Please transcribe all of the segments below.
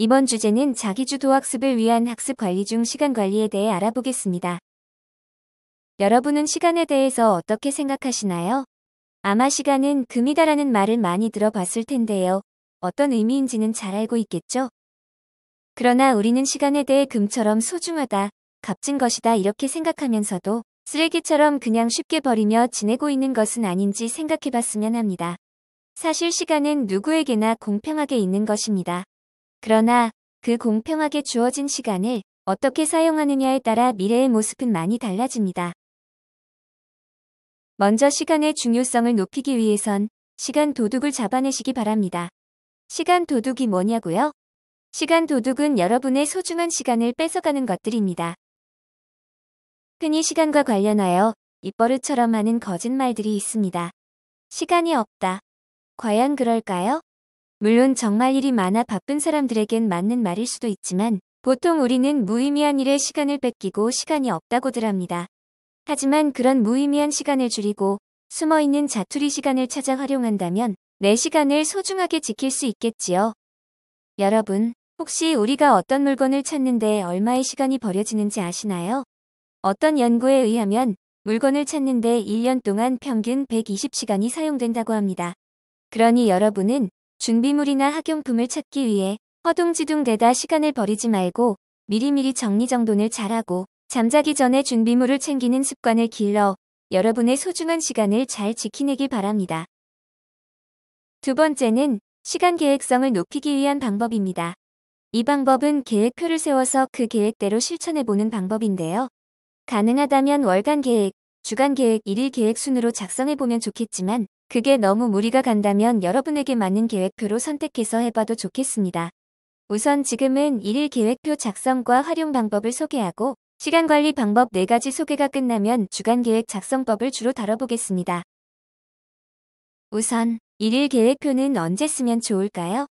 이번 주제는 자기주도 학습을 위한 학습 관리 중 시간 관리에 대해 알아보겠습니다. 여러분은 시간에 대해서 어떻게 생각하시나요? 아마 시간은 금이다라는 말을 많이 들어봤을 텐데요. 어떤 의미인지는 잘 알고 있겠죠? 그러나 우리는 시간에 대해 금처럼 소중하다, 값진 것이다 이렇게 생각하면서도 쓰레기처럼 그냥 쉽게 버리며 지내고 있는 것은 아닌지 생각해 봤으면 합니다. 사실 시간은 누구에게나 공평하게 있는 것입니다. 그러나 그 공평하게 주어진 시간을 어떻게 사용하느냐에 따라 미래의 모습은 많이 달라집니다. 먼저 시간의 중요성을 높이기 위해선 시간 도둑을 잡아내시기 바랍니다. 시간 도둑이 뭐냐고요? 시간 도둑은 여러분의 소중한 시간을 뺏어가는 것들입니다. 흔히 시간과 관련하여 입버릇처럼 하는 거짓말들이 있습니다. 시간이 없다. 과연 그럴까요? 물론 정말 일이 많아 바쁜 사람들에겐 맞는 말일 수도 있지만 보통 우리는 무의미한 일에 시간을 뺏기고 시간이 없다고들 합니다. 하지만 그런 무의미한 시간을 줄이고 숨어있는 자투리 시간을 찾아 활용한다면 내 시간을 소중하게 지킬 수 있겠지요. 여러분, 혹시 우리가 어떤 물건을 찾는데 얼마의 시간이 버려지는지 아시나요? 어떤 연구에 의하면 물건을 찾는데 1년 동안 평균 120시간이 사용된다고 합니다. 그러니 여러분은 준비물이나 학용품을 찾기 위해 허둥지둥대다 시간을 버리지 말고 미리미리 정리정돈을 잘하고 잠자기 전에 준비물을 챙기는 습관을 길러 여러분의 소중한 시간을 잘 지키내길 바랍니다. 두 번째는 시간 계획성을 높이기 위한 방법입니다. 이 방법은 계획표를 세워서 그 계획대로 실천해보는 방법인데요. 가능하다면 월간 계획, 주간 계획, 일일 계획 순으로 작성해보면 좋겠지만 그게 너무 무리가 간다면 여러분에게 맞는 계획표로 선택해서 해봐도 좋겠습니다. 우선 지금은 일일 계획표 작성과 활용 방법을 소개하고 시간관리 방법 4가지 소개가 끝나면 주간계획 작성법을 주로 다뤄보겠습니다. 우선 일일 계획표는 언제 쓰면 좋을까요?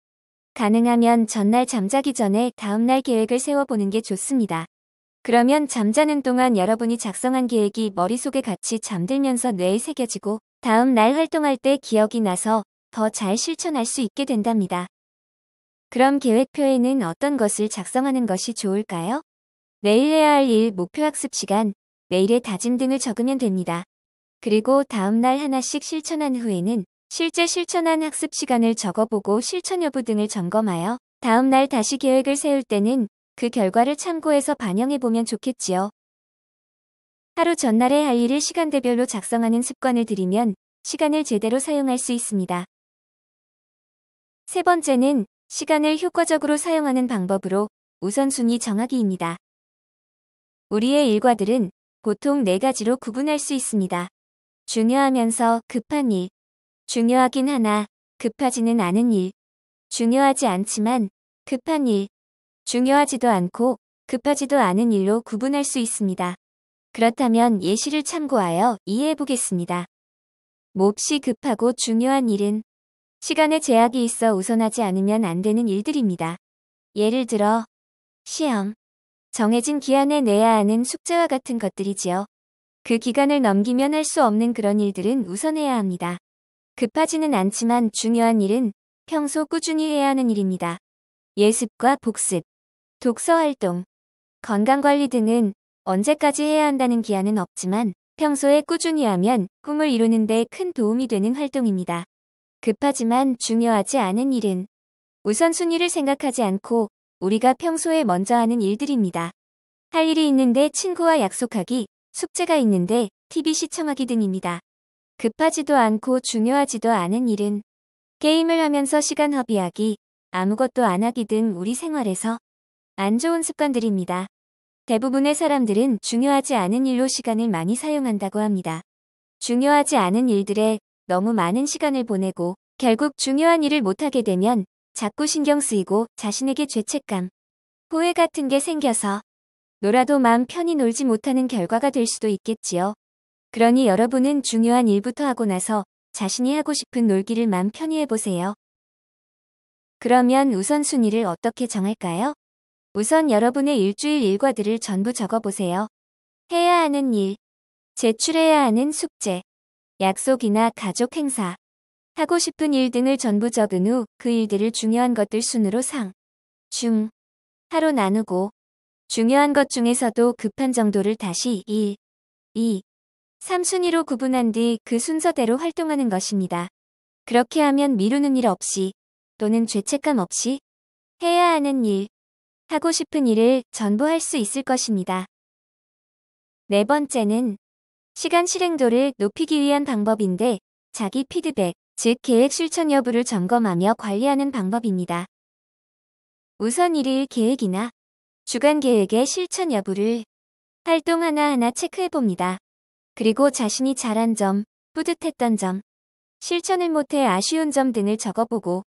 가능하면 전날 잠자기 전에 다음날 계획을 세워보는 게 좋습니다. 그러면 잠자는 동안 여러분이 작성한 계획이 머릿속에 같이 잠들면서 뇌에 새겨지고 다음 날 활동할 때 기억이 나서 더 잘 실천할 수 있게 된답니다. 그럼 계획표에는 어떤 것을 작성하는 것이 좋을까요? 내일 해야 할 일, 목표 학습 시간, 내일의 다짐 등을 적으면 됩니다. 그리고 다음 날 하나씩 실천한 후에는 실제 실천한 학습 시간을 적어보고 실천 여부 등을 점검하여 다음 날 다시 계획을 세울 때는 그 결과를 참고해서 반영해보면 좋겠지요. 하루 전날에 할 일을 시간대별로 작성하는 습관을 들이면 시간을 제대로 사용할 수 있습니다. 세 번째는 시간을 효과적으로 사용하는 방법으로 우선순위 정하기입니다. 우리의 일과들은 보통 네 가지로 구분할 수 있습니다. 중요하면서 급한 일, 중요하긴 하나 급하지는 않은 일, 중요하지 않지만 급한 일, 중요하지도 않고 급하지도 않은 일로 구분할 수 있습니다. 그렇다면 예시를 참고하여 이해해 보겠습니다. 몹시 급하고 중요한 일은 시간에 제약이 있어 우선하지 않으면 안 되는 일들입니다. 예를 들어 시험, 정해진 기한에 내야 하는 숙제와 같은 것들이지요. 그 기간을 넘기면 할 수 없는 그런 일들은 우선해야 합니다. 급하지는 않지만 중요한 일은 평소 꾸준히 해야 하는 일입니다. 예습과 복습, 독서활동, 건강관리 등은 언제까지 해야 한다는 기한은 없지만 평소에 꾸준히 하면 꿈을 이루는 데 큰 도움이 되는 활동입니다. 급하지만 중요하지 않은 일은 우선순위를 생각하지 않고 우리가 평소에 먼저 하는 일들입니다. 할 일이 있는데 친구와 약속하기, 숙제가 있는데 TV 시청하기 등입니다. 급하지도 않고 중요하지도 않은 일은 게임을 하면서 시간 허비하기, 아무것도 안 하기 등 우리 생활에서 안 좋은 습관들입니다. 대부분의 사람들은 중요하지 않은 일로 시간을 많이 사용한다고 합니다. 중요하지 않은 일들에 너무 많은 시간을 보내고 결국 중요한 일을 못하게 되면 자꾸 신경 쓰이고 자신에게 죄책감, 후회 같은 게 생겨서 놀아도 마음 편히 놀지 못하는 결과가 될 수도 있겠지요. 그러니 여러분은 중요한 일부터 하고 나서 자신이 하고 싶은 놀기를 마음 편히 해보세요. 그러면 우선순위를 어떻게 정할까요? 우선 여러분의 일주일 일과들을 전부 적어보세요. 해야 하는 일, 제출해야 하는 숙제, 약속이나 가족 행사, 하고 싶은 일 등을 전부 적은 후 그 일들을 중요한 것들 순으로 상, 중, 하로 나누고 중요한 것 중에서도 급한 정도를 다시 1, 2, 3순위로 구분한 뒤 그 순서대로 활동하는 것입니다. 그렇게 하면 미루는 일 없이 또는 죄책감 없이 해야 하는 일, 하고 싶은 일을 전부 할 수 있을 것입니다. 네 번째는 시간 실행도를 높이기 위한 방법인데 자기 피드백, 즉 계획 실천 여부를 점검하며 관리하는 방법입니다. 우선 일일 계획이나 주간 계획의 실천 여부를 활동 하나하나 체크해봅니다. 그리고 자신이 잘한 점, 뿌듯했던 점, 실천을 못해 아쉬운 점 등을 적어보고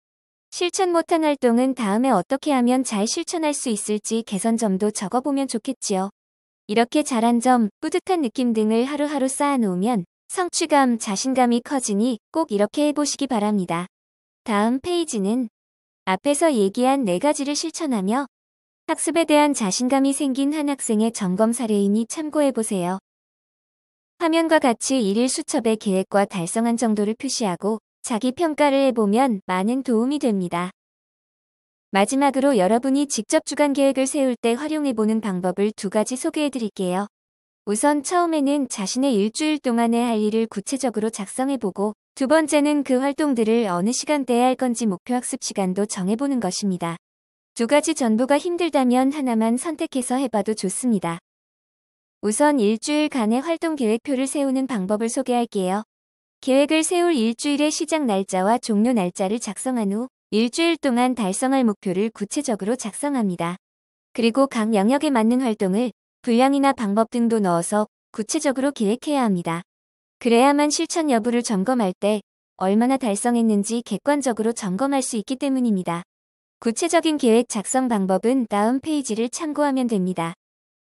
실천 못한 활동은 다음에 어떻게 하면 잘 실천할 수 있을지 개선점도 적어보면 좋겠지요. 이렇게 잘한 점, 뿌듯한 느낌 등을 하루하루 쌓아놓으면 성취감, 자신감이 커지니 꼭 이렇게 해보시기 바랍니다. 다음 페이지는 앞에서 얘기한 네 가지를 실천하며 학습에 대한 자신감이 생긴 한 학생의 점검 사례이니 참고해보세요. 화면과 같이 일일 수첩의 계획과 달성한 정도를 표시하고 자기 평가를 해보면 많은 도움이 됩니다. 마지막으로 여러분이 직접 주간 계획을 세울 때 활용해보는 방법을 두 가지 소개해드릴게요. 우선 처음에는 자신의 일주일 동안의할 일을 구체적으로 작성해보고 두 번째는 그 활동들을 어느 시간대에 할 건지 목표 학습 시간도 정해보는 것입니다. 두 가지 전부가 힘들다면 하나만 선택해서 해봐도 좋습니다. 우선 일주일간의 활동 계획표를 세우는 방법을 소개할게요. 계획을 세울 일주일의 시작 날짜와 종료 날짜를 작성한 후 일주일 동안 달성할 목표를 구체적으로 작성합니다. 그리고 각 영역에 맞는 활동을 분량이나 방법 등도 넣어서 구체적으로 계획해야 합니다. 그래야만 실천 여부를 점검할 때 얼마나 달성했는지 객관적으로 점검할 수 있기 때문입니다. 구체적인 계획 작성 방법은 다음 페이지를 참고하면 됩니다.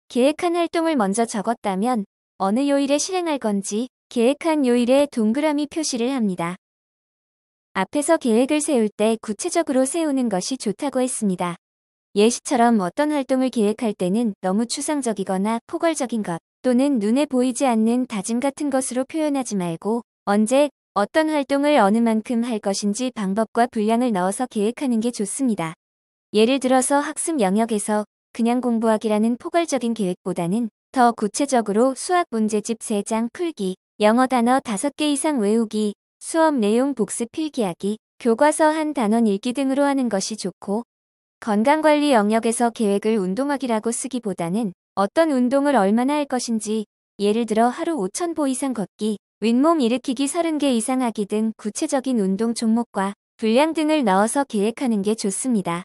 계획한 활동을 먼저 적었다면 어느 요일에 실행할 건지 계획한 요일에 동그라미 표시를 합니다. 앞에서 계획을 세울 때 구체적으로 세우는 것이 좋다고 했습니다. 예시처럼 어떤 활동을 계획할 때는 너무 추상적이거나 포괄적인 것 또는 눈에 보이지 않는 다짐 같은 것으로 표현하지 말고 언제 어떤 활동을 어느 만큼 할 것인지 방법과 분량을 넣어서 계획하는 게 좋습니다. 예를 들어서 학습 영역에서 그냥 공부하기라는 포괄적인 계획보다는 더 구체적으로 수학 문제집 3장 풀기, 영어 단어 5개 이상 외우기, 수업 내용 복습 필기하기, 교과서 한 단원 읽기 등으로 하는 것이 좋고, 건강관리 영역에서 계획을 운동하기라고 쓰기보다는 어떤 운동을 얼마나 할 것인지, 예를 들어 하루 5,000보 이상 걷기, 윗몸 일으키기 30개 이상 하기 등 구체적인 운동 종목과 분량 등을 넣어서 계획하는 게 좋습니다.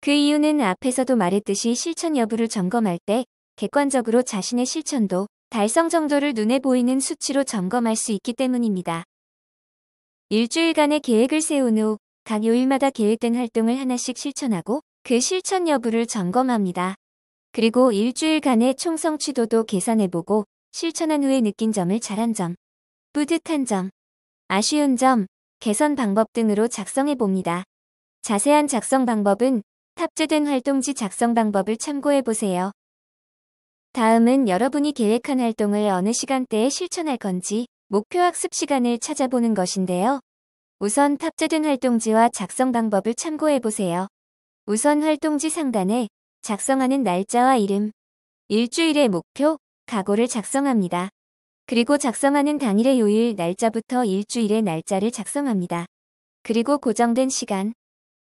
그 이유는 앞에서도 말했듯이 실천 여부를 점검할 때 객관적으로 자신의 실천도 달성 정도를 눈에 보이는 수치로 점검할 수 있기 때문입니다. 일주일간의 계획을 세운 후 각 요일마다 계획된 활동을 하나씩 실천하고 그 실천 여부를 점검합니다. 그리고 일주일간의 총 성취도도 계산해보고 실천한 후에 느낀 점을 잘한 점, 뿌듯한 점, 아쉬운 점, 개선 방법 등으로 작성해봅니다. 자세한 작성 방법은 탑재된 활동지 작성 방법을 참고해보세요. 다음은 여러분이 계획한 활동을 어느 시간대에 실천할 건지 목표 학습 시간을 찾아보는 것인데요. 우선 탑재된 활동지와 작성 방법을 참고해보세요. 우선 활동지 상단에 작성하는 날짜와 이름, 일주일의 목표, 각오를 작성합니다. 그리고 작성하는 당일의 요일 날짜부터 일주일의 날짜를 작성합니다. 그리고 고정된 시간,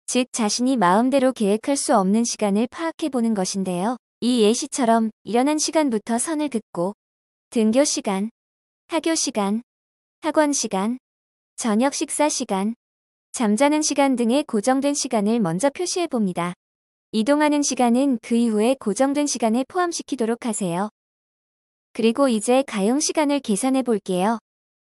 즉 자신이 마음대로 계획할 수 없는 시간을 파악해보는 것인데요. 이 예시처럼 일어난 시간부터 선을 긋고 등교 시간, 학교 시간, 학원 시간, 저녁 식사 시간, 잠자는 시간 등의 고정된 시간을 먼저 표시해 봅니다. 이동하는 시간은 그 이후에 고정된 시간에 포함시키도록 하세요. 그리고 이제 가용 시간을 계산해 볼게요.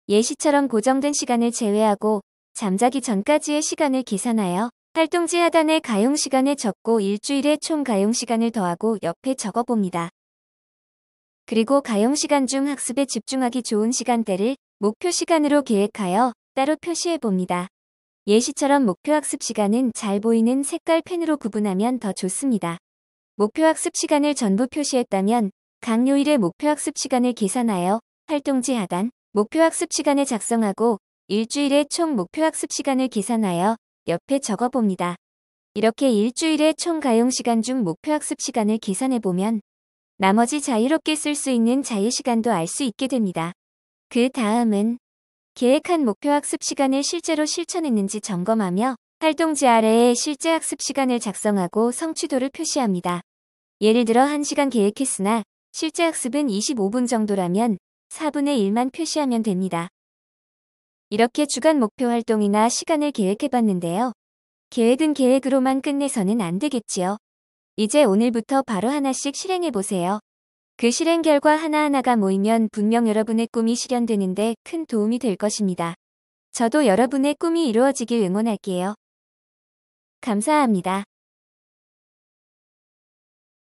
예시처럼 고정된 시간을 제외하고 잠자기 전까지의 시간을 계산하여 활동지 하단에 가용시간을 적고 일주일에 총 가용시간을 더하고 옆에 적어봅니다. 그리고 가용시간 중 학습에 집중하기 좋은 시간대를 목표 시간으로 계획하여 따로 표시해봅니다. 예시처럼 목표 학습 시간은 잘 보이는 색깔 펜으로 구분하면 더 좋습니다. 목표 학습 시간을 전부 표시했다면 각 요일의 목표 학습 시간을 계산하여 활동지 하단 목표 학습 시간을 작성하고 일주일의 총 목표 학습 시간을 계산하여 옆에 적어봅니다. 이렇게 일주일의 총 가용 시간 중 목표 학습 시간을 계산해보면 나머지 자유롭게 쓸 수 있는 자유 시간도 알 수 있게 됩니다. 그 다음은 계획한 목표 학습 시간을 실제로 실천했는지 점검하며 활동지 아래에 실제 학습 시간을 작성하고 성취도를 표시합니다. 예를 들어 1시간 계획했으나 실제 학습은 25분 정도라면 4분의 1만 표시하면 됩니다. 이렇게 주간 목표 활동이나 시간을 계획해봤는데요. 계획은 계획으로만 끝내서는 안 되겠지요. 이제 오늘부터 바로 하나씩 실행해보세요. 그 실행 결과 하나하나가 모이면 분명 여러분의 꿈이 실현되는데 큰 도움이 될 것입니다. 저도 여러분의 꿈이 이루어지길 응원할게요. 감사합니다.